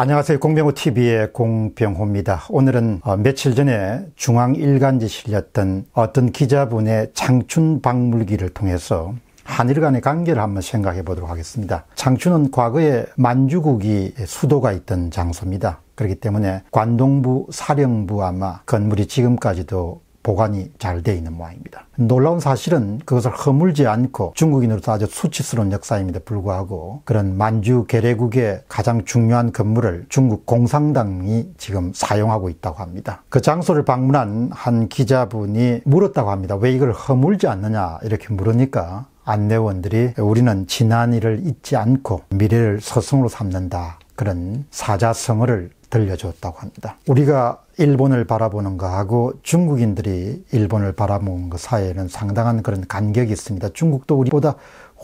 안녕하세요. 공병호TV의 공병호입니다. 오늘은 어, 며칠 전에 중앙일간지 실렸던 어떤 기자분의 장춘 박물기를 통해서 한일 간의 관계를 한번 생각해 보도록 하겠습니다. 장춘은 과거에 만주국이 수도가 있던 장소입니다. 그렇기 때문에 관동부 사령부 아마 건물이 지금까지도 보관이 잘 돼 있는 모양입니다. 놀라운 사실은 그것을 허물지 않고 중국인으로서 아주 수치스러운 역사임에도 불구하고 그런 만주 계래국의 가장 중요한 건물을 중국 공산당이 지금 사용하고 있다고 합니다. 그 장소를 방문한 한 기자분이 물었다고 합니다. 왜 이걸 허물지 않느냐 이렇게 물으니까 안내원들이 우리는 지난 일을 잊지 않고 미래를 서성으로 삼는다. 그런 사자성어를 들려줬다고 합니다. 우리가 일본을 바라보는 것하고 중국인들이 일본을 바라보는 것 그 사이에는 상당한 그런 간격이 있습니다. 중국도 우리보다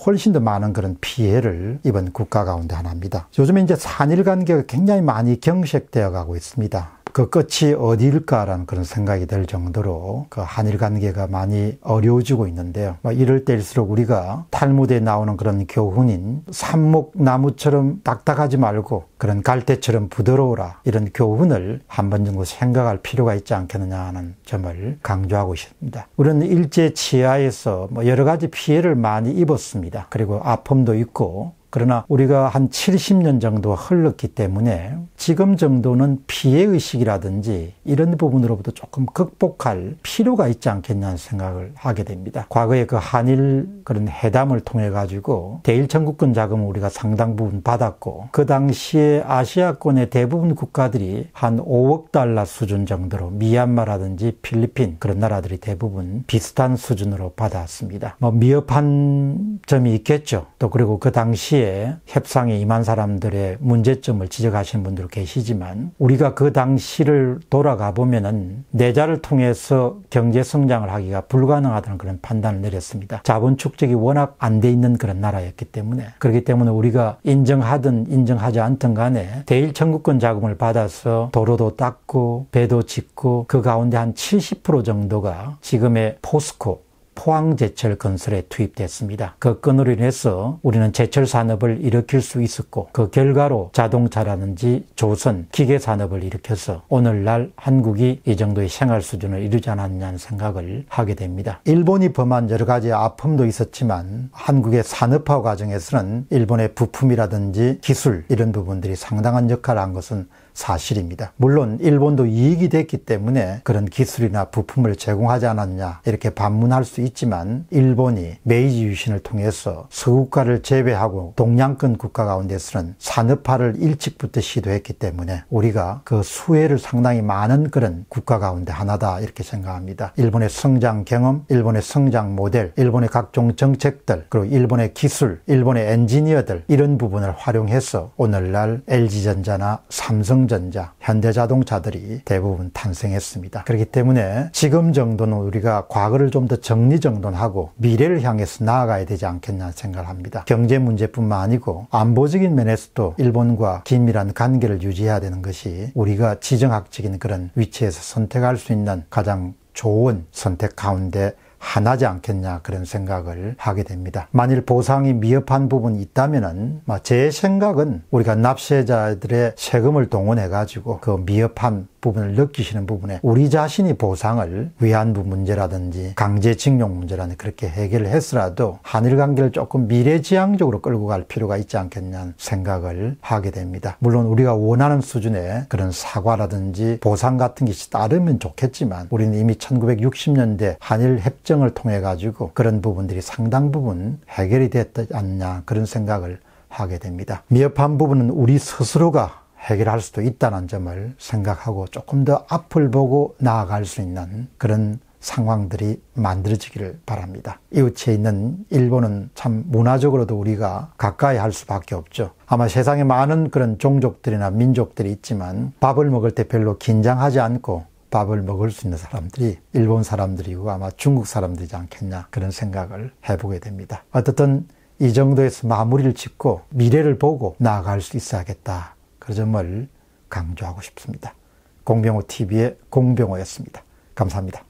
훨씬 더 많은 그런 피해를 입은 국가 가운데 하나입니다. 요즘에 이제 산일 관계가 굉장히 많이 경색되어 가고 있습니다. 그 끝이 어디일까라는 그런 생각이 들 정도로 그 한일 관계가 많이 어려워지고 있는데요. 뭐 이럴 때일수록 우리가 탈무드에 나오는 그런 교훈인 산목나무처럼 딱딱하지 말고 그런 갈대처럼 부드러워라 이런 교훈을 한 번 정도 생각할 필요가 있지 않겠느냐 하는 점을 강조하고 있습니다. 우리는 일제 치하에서 뭐 여러 가지 피해를 많이 입었습니다. 그리고 아픔도 있고 그러나 우리가 한 70년 정도 흘렀기 때문에 지금 정도는 피해의식이라든지 이런 부분으로부터 조금 극복할 필요가 있지 않겠냐는 생각을 하게 됩니다. 과거에 그 한일 그런 회담을 통해 가지고 대일청구권 자금을 우리가 상당 부분 받았고 그 당시에 아시아권의 대부분 국가들이 한 5억 달러 수준 정도로 미얀마라든지 필리핀 그런 나라들이 대부분 비슷한 수준으로 받았습니다. 뭐 미흡한 점이 있겠죠. 또 그리고 그 당시에 당시에 예, 협상에 임한 사람들의 문제점을 지적하신 분들 계시지만 우리가 그 당시를 돌아가 보면은 내자를 통해서 경제 성장을 하기가 불가능하다는 그런 판단을 내렸습니다. 자본 축적이 워낙 안 돼 있는 그런 나라였기 때문에 그렇기 때문에 우리가 인정하든 인정하지 않든 간에 대일 청구권 자금을 받아서 도로도 닦고 배도 짓고 그 가운데 한 70% 정도가 지금의 포스코 포항제철 건설에 투입됐습니다. 그 건으로 인해서 우리는 제철 산업을 일으킬 수 있었고 그 결과로 자동차라든지 조선, 기계 산업을 일으켜서 오늘날 한국이 이 정도의 생활 수준을 이루지 않았냐는 생각을 하게 됩니다. 일본이 범한 여러 가지 아픔도 있었지만 한국의 산업화 과정에서는 일본의 부품이라든지 기술 이런 부분들이 상당한 역할을 한 것은 사실입니다. 물론 일본도 이익이 됐기 때문에 그런 기술이나 부품을 제공하지 않았냐 이렇게 반문할 수 있지만 일본이 메이지 유신을 통해서 서구가를 제외하고 동양권 국가 가운데서는 산업화를 일찍부터 시도했기 때문에 우리가 그 수혜를 상당히 많은 그런 국가 가운데 하나다 이렇게 생각합니다. 일본의 성장 경험, 일본의 성장 모델, 일본의 각종 정책들, 그리고 일본의 기술, 일본의 엔지니어들 이런 부분을 활용해서 오늘날 LG전자나 삼성 삼성전자, 현대자동차들이 대부분 탄생했습니다. 그렇기 때문에 지금 정도는 우리가 과거를 좀 더 정리정돈하고 미래를 향해서 나아가야 되지 않겠냐 생각을 합니다. 경제 문제뿐만 아니고 안보적인 면에서도 일본과 긴밀한 관계를 유지해야 되는 것이 우리가 지정학적인 그런 위치에서 선택할 수 있는 가장 좋은 선택 가운데 하나지 않겠냐 그런 생각을 하게 됩니다. 만일 보상이 미흡한 부분이 있다면은 뭐 제 생각은 우리가 납세자들의 세금을 동원해 가지고 그 미흡한 부분을 느끼시는 부분에 우리 자신이 보상을 위안부 문제라든지 강제징용 문제라든지 그렇게 해결을 했으라도 한일 관계를 조금 미래지향적으로 끌고 갈 필요가 있지 않겠냐는 생각을 하게 됩니다. 물론 우리가 원하는 수준의 그런 사과라든지 보상 같은 것이 따르면 좋겠지만 우리는 이미 1960년대 한일 협정을 통해 가지고 그런 부분들이 상당 부분 해결이 됐지 않냐 그런 생각을 하게 됩니다. 미흡한 부분은 우리 스스로가 해결할 수도 있다는 점을 생각하고 조금 더 앞을 보고 나아갈 수 있는 그런 상황들이 만들어지기를 바랍니다. 이웃에 있는 일본은 참 문화적으로도 우리가 가까이 할 수밖에 없죠. 아마 세상에 많은 그런 종족들이나 민족들이 있지만 밥을 먹을 때 별로 긴장하지 않고 밥을 먹을 수 있는 사람들이 일본 사람들이고 아마 중국 사람들이지 않겠냐 그런 생각을 해보게 됩니다. 어쨌든 이 정도에서 마무리를 짓고 미래를 보고 나아갈 수 있어야겠다. 그 점을 강조하고 싶습니다. 공병호 TV의 공병호였습니다. 감사합니다.